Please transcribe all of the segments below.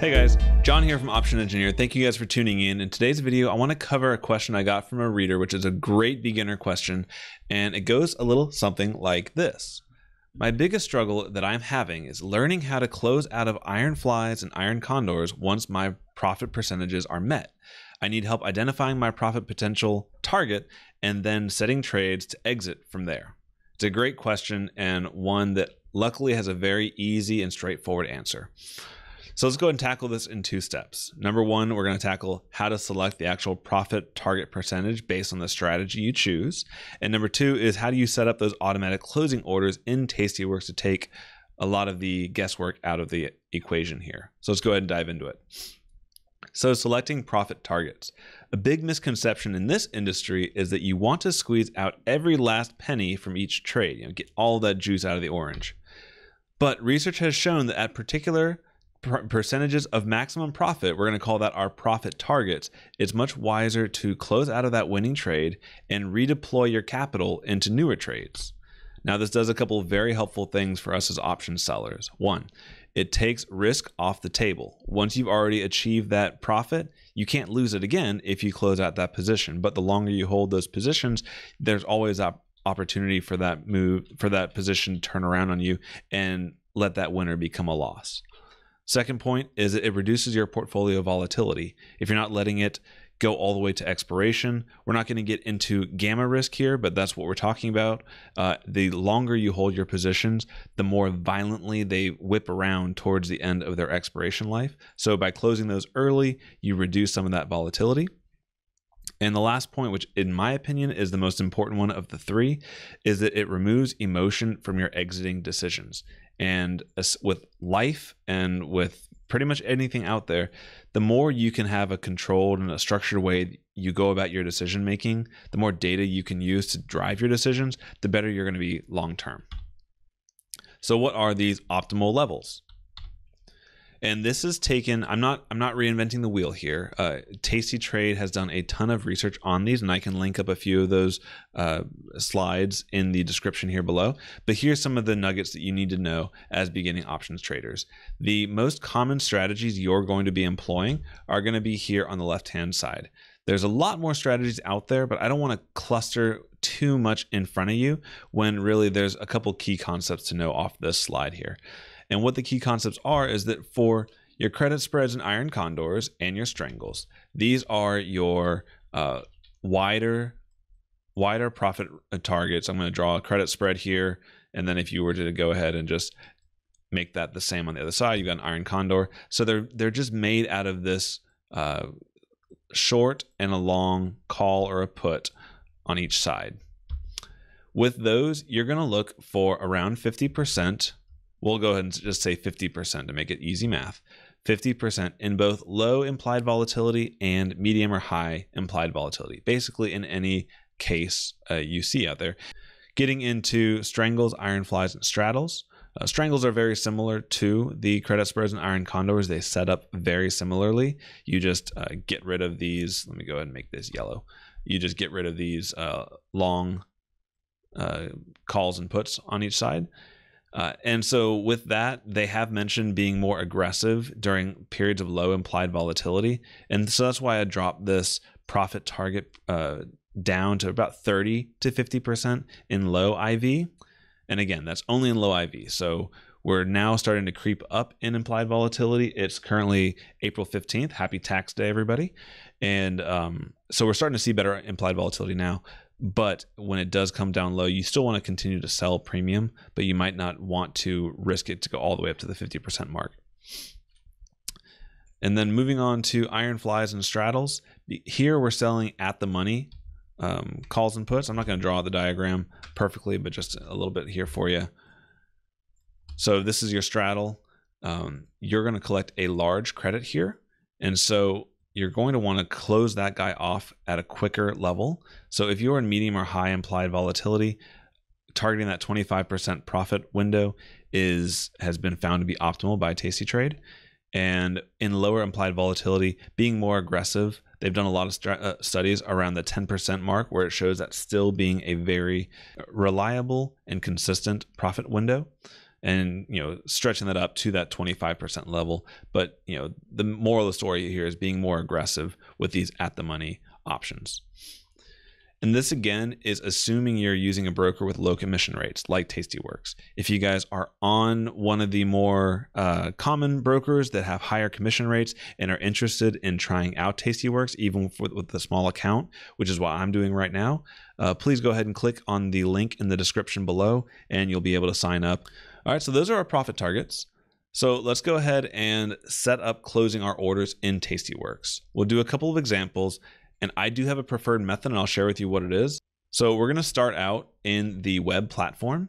Hey guys, John here from Option Engineer. Thank you guys for tuning in. In today's video, I want to cover a question I got from a reader, which is a great beginner question, and it goes a little something like this. My biggest struggle that I'm having is learning how to close out of iron flies and iron condors once my profit percentages are met. I need help identifying my profit potential target and then setting trades to exit from there. It's a great question and one that luckily has a very easy and straightforward answer. So let's go ahead and tackle this in two steps. Number one, we're going to tackle how to select the actual profit target percentage based on the strategy you choose. And number two is how do you set up those automatic closing orders in Tastyworks to take a lot of the guesswork out of the equation here. So let's go ahead and dive into it. So selecting profit targets. A big misconception in this industry is that you want to squeeze out every last penny from each trade, you know, get all that juice out of the orange. But research has shown that at particular percentages of maximum profit. We're going to call that our profit targets. It's much wiser to close out of that winning trade and redeploy your capital into newer trades. Now, this does a couple very helpful things for us as option sellers. One, it takes risk off the table. Once you've already achieved that profit, you can't lose it again if you close out that position. But the longer you hold those positions, there's always op- opportunity for that move, for that position to turn around on you and let that winner become a loss. Second point is it reduces your portfolio volatility. If you're not letting it go all the way to expiration, we're not going to get into gamma risk here, but that's what we're talking about. Uh, the longer you hold your positions, the more violently they whip around towards the end of their expiration life. So by closing those early, you reduce some of that volatility. And the last point, which in my opinion is the most important one of the three, is that it removes emotion from your exiting decisions. And with life and with pretty much anything out there, the more you can have a controlled and a structured way you go about your decision making, the more data you can use to drive your decisions, the better you're going to be long term. So, what are these optimal levels? and this is taken i'm not i'm not reinventing the wheel here uh, tasty trade has done a ton of research on these and i can link up a few of those uh, slides in the description here below but here's some of the nuggets that you need to know as beginning options traders the most common strategies you're going to be employing are going to be here on the left hand side there's a lot more strategies out there, but I don't want to cluster too much in front of you when really there's a couple key concepts to know off this slide here. And what the key concepts are is that for your credit spreads and iron condors and your strangles, these are your uh, wider wider profit targets. I'm going to draw a credit spread here. And then if you were to go ahead and just make that the same on the other side, you've got an iron condor. So they're, they're just made out of this uh, short and a long call or a put on each side. With those, you're going to look for around 50% We'll go ahead and just say 50% to make it easy math. 50% in both low implied volatility and medium or high implied volatility, basically in any case uh, you see out there. Getting into strangles, iron flies, and straddles. Uh, strangles are very similar to the credit spreads and iron condors. They set up very similarly. You just uh, get rid of these. Let me go ahead and make this yellow. You just get rid of these uh, long uh, calls and puts on each side uh, and so, with that, they have mentioned being more aggressive during periods of low implied volatility. And so that's why I dropped this profit target uh, down to about 30 to 50% in low IV. And again, that's only in low IV. So, we're now starting to creep up in implied volatility. It's currently April 15th. Happy tax day, everybody. And um, so we're starting to see better implied volatility now. But when it does come down low, you still want to continue to sell premium, but you might not want to risk it to go all the way up to the 50% mark. And then moving on to iron flies and straddles. Here we're selling at the money um, calls and puts. I'm not going to draw the diagram perfectly, but just a little bit here for you. So this is your straddle. Um, you're going to collect a large credit here. And so you're going to want to close that guy off at a quicker level. So if you're in medium or high implied volatility, targeting that 25% profit window is has been found to be optimal by Tasty Trade. And in lower implied volatility, being more aggressive, they've done a lot of uh, studies around the 10% mark where it shows that still being a very reliable and consistent profit window and you know stretching that up to that 25% level but you know the moral of the story here is being more aggressive with these at the money options and this again is assuming you're using a broker with low commission rates like tastyworks if you guys are on one of the more uh, common brokers that have higher commission rates and are interested in trying out tastyworks even with a small account which is what i'm doing right now uh, please go ahead and click on the link in the description below and you'll be able to sign up all right, so those are our profit targets. So let's go ahead and set up closing our orders in Tastyworks. We'll do a couple of examples, and I do have a preferred method, and I'll share with you what it is. So we're gonna start out in the web platform,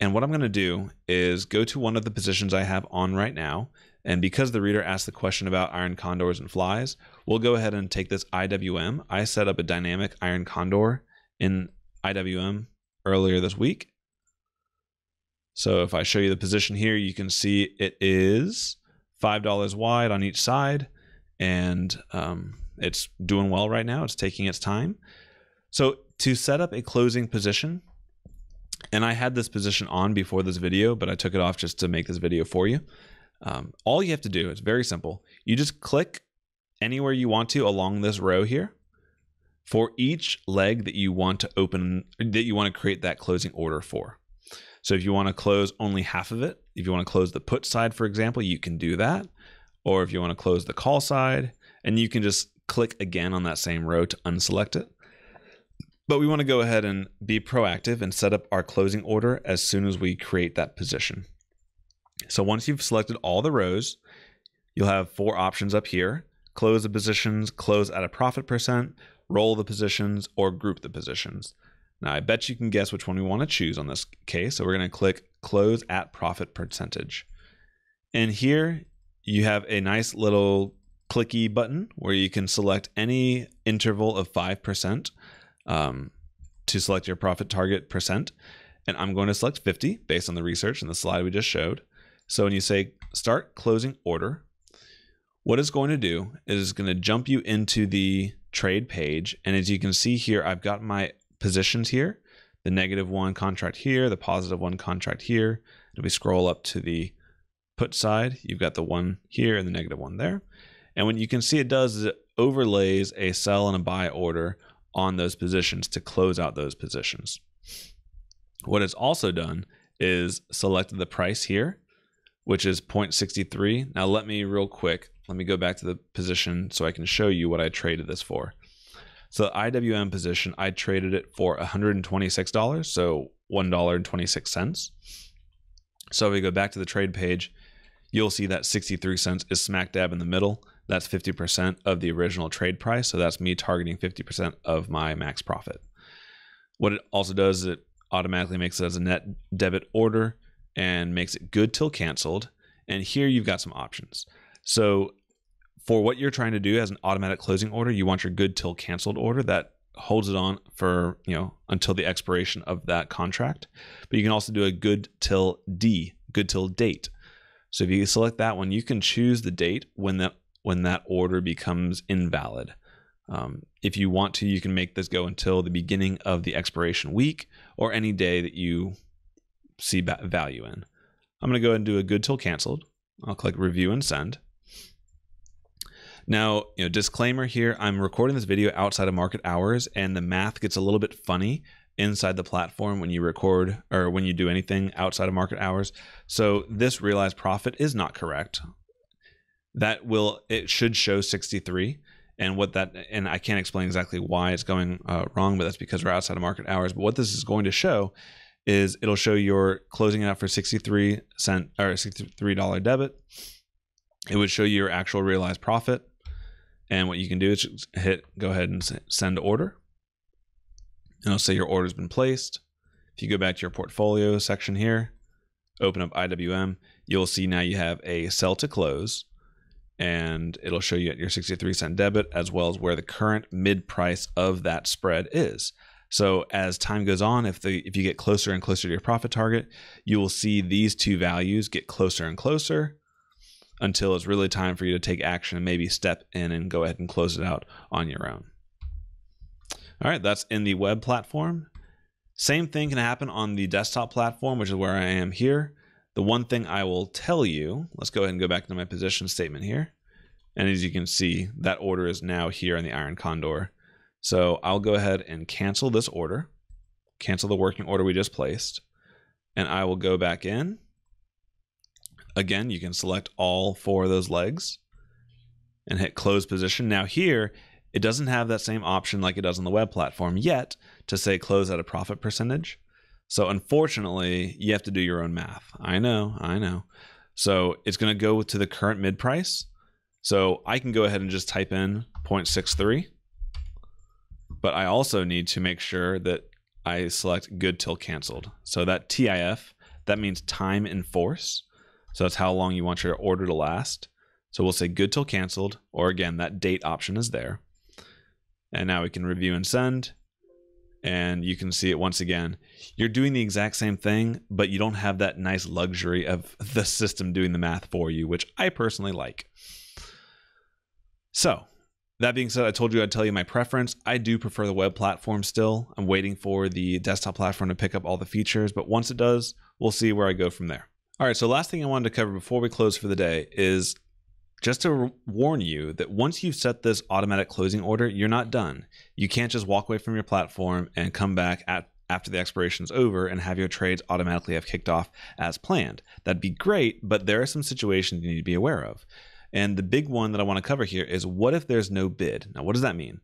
and what I'm gonna do is go to one of the positions I have on right now, and because the reader asked the question about iron condors and flies, we'll go ahead and take this IWM. I set up a dynamic iron condor in IWM earlier this week, so if I show you the position here, you can see it is $5 wide on each side and um, it's doing well right now. It's taking its time. So to set up a closing position, and I had this position on before this video, but I took it off just to make this video for you. Um, all you have to do, it's very simple. You just click anywhere you want to along this row here for each leg that you want to open, that you want to create that closing order for. So if you want to close only half of it, if you want to close the put side, for example, you can do that. Or if you want to close the call side, and you can just click again on that same row to unselect it. But we want to go ahead and be proactive and set up our closing order as soon as we create that position. So once you've selected all the rows, you'll have four options up here. Close the positions, close at a profit percent, roll the positions, or group the positions. Now, I bet you can guess which one we want to choose on this case. So we're going to click close at profit percentage. And here you have a nice little clicky button where you can select any interval of 5% um, to select your profit target percent. And I'm going to select 50 based on the research and the slide we just showed. So when you say start closing order, what it's going to do is it's going to jump you into the trade page. And as you can see here, I've got my positions here, the negative one contract here, the positive one contract here. And we scroll up to the put side, you've got the one here and the negative one there. And what you can see it does is it overlays a sell and a buy order on those positions to close out those positions. What it's also done is selected the price here, which is 0.63. Now let me real quick, let me go back to the position so I can show you what I traded this for. So the IWM position, I traded it for $126, so $1.26. So if we go back to the trade page, you'll see that 63 cents is smack dab in the middle. That's 50% of the original trade price. So that's me targeting 50% of my max profit. What it also does is it automatically makes it as a net debit order and makes it good till canceled. And here you've got some options. So for what you're trying to do as an automatic closing order, you want your good till canceled order that holds it on for, you know, until the expiration of that contract. But you can also do a good till D, good till date. So if you select that one, you can choose the date when that when that order becomes invalid. Um, if you want to, you can make this go until the beginning of the expiration week or any day that you see value in. I'm going to go ahead and do a good till canceled. I'll click review and send. Now, you know, disclaimer here, I'm recording this video outside of market hours and the math gets a little bit funny inside the platform when you record or when you do anything outside of market hours. So this realized profit is not correct. That will, it should show 63 and what that, and I can't explain exactly why it's going uh, wrong, but that's because we're outside of market hours. But what this is going to show is it'll show your closing out for 63 cent or $63 debit. It would show you your actual realized profit. And what you can do is hit go ahead and send order. And it'll say your order's been placed. If you go back to your portfolio section here, open up IWM, you'll see now you have a sell to close and it'll show you at your 63 cent debit as well as where the current mid price of that spread is. So as time goes on, if the if you get closer and closer to your profit target, you will see these two values get closer and closer until it's really time for you to take action and maybe step in and go ahead and close it out on your own. All right, that's in the web platform. Same thing can happen on the desktop platform, which is where I am here. The one thing I will tell you, let's go ahead and go back to my position statement here. And as you can see, that order is now here in the Iron Condor. So I'll go ahead and cancel this order, cancel the working order we just placed, and I will go back in Again, you can select all four of those legs and hit close position. Now here, it doesn't have that same option like it does on the web platform yet to say close at a profit percentage. So unfortunately, you have to do your own math. I know, I know. So it's going to go to the current mid price. So I can go ahead and just type in 0.63, but I also need to make sure that I select good till canceled. So that TIF, that means time in force. So that's how long you want your order to last. So we'll say good till canceled, or again, that date option is there. And now we can review and send. And you can see it once again. You're doing the exact same thing, but you don't have that nice luxury of the system doing the math for you, which I personally like. So that being said, I told you I'd tell you my preference. I do prefer the web platform still. I'm waiting for the desktop platform to pick up all the features, but once it does, we'll see where I go from there. All right, so last thing I wanted to cover before we close for the day is just to warn you that once you've set this automatic closing order, you're not done. You can't just walk away from your platform and come back at, after the expiration is over and have your trades automatically have kicked off as planned. That'd be great, but there are some situations you need to be aware of. And the big one that I want to cover here is what if there's no bid? Now, what does that mean?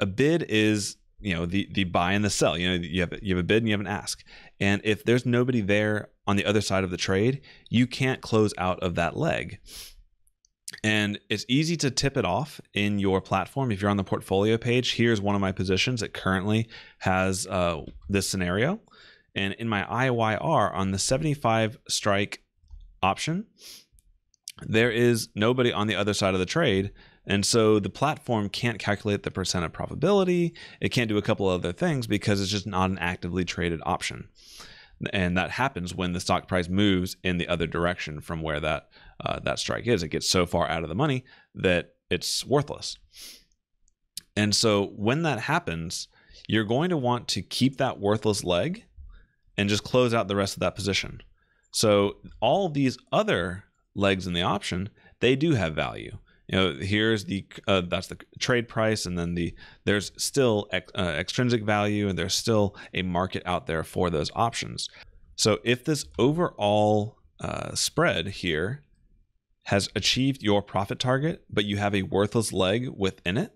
A bid is you know the the buy and the sell. You know you have you have a bid and you have an ask. And if there's nobody there on the other side of the trade, you can't close out of that leg. And it's easy to tip it off in your platform. If you're on the portfolio page, here's one of my positions that currently has uh, this scenario. And in my IYR on the 75 strike option, there is nobody on the other side of the trade. And so the platform can't calculate the percent of probability. It can't do a couple other things because it's just not an actively traded option and that happens when the stock price moves in the other direction from where that uh, that strike is. It gets so far out of the money that it's worthless. And so when that happens, you're going to want to keep that worthless leg and just close out the rest of that position. So all these other legs in the option, they do have value you know here's the uh, that's the trade price and then the there's still ex, uh, extrinsic value and there's still a market out there for those options so if this overall uh, spread here has achieved your profit target but you have a worthless leg within it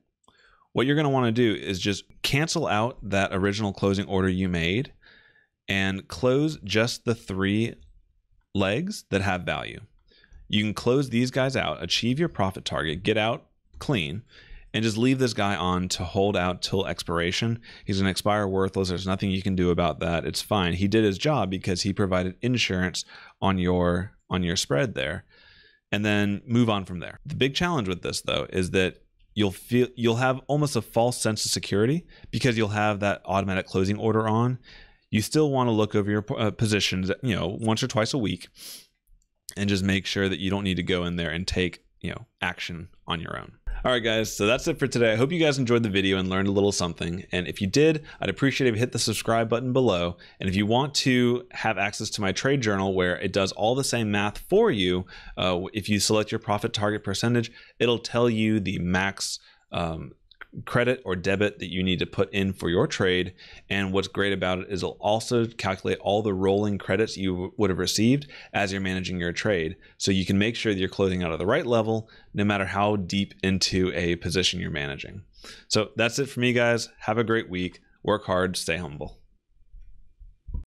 what you're going to want to do is just cancel out that original closing order you made and close just the three legs that have value you can close these guys out, achieve your profit target, get out clean, and just leave this guy on to hold out till expiration. He's going to expire worthless. There's nothing you can do about that. It's fine. He did his job because he provided insurance on your on your spread there. And then move on from there. The big challenge with this though is that you'll feel you'll have almost a false sense of security because you'll have that automatic closing order on. You still want to look over your uh, positions, you know, once or twice a week and just make sure that you don't need to go in there and take you know action on your own all right guys so that's it for today i hope you guys enjoyed the video and learned a little something and if you did i'd appreciate if you hit the subscribe button below and if you want to have access to my trade journal where it does all the same math for you uh, if you select your profit target percentage it'll tell you the max um, credit or debit that you need to put in for your trade. And what's great about it is it'll also calculate all the rolling credits you would have received as you're managing your trade. So you can make sure that you're closing out at the right level, no matter how deep into a position you're managing. So that's it for me, guys. Have a great week. Work hard, stay humble.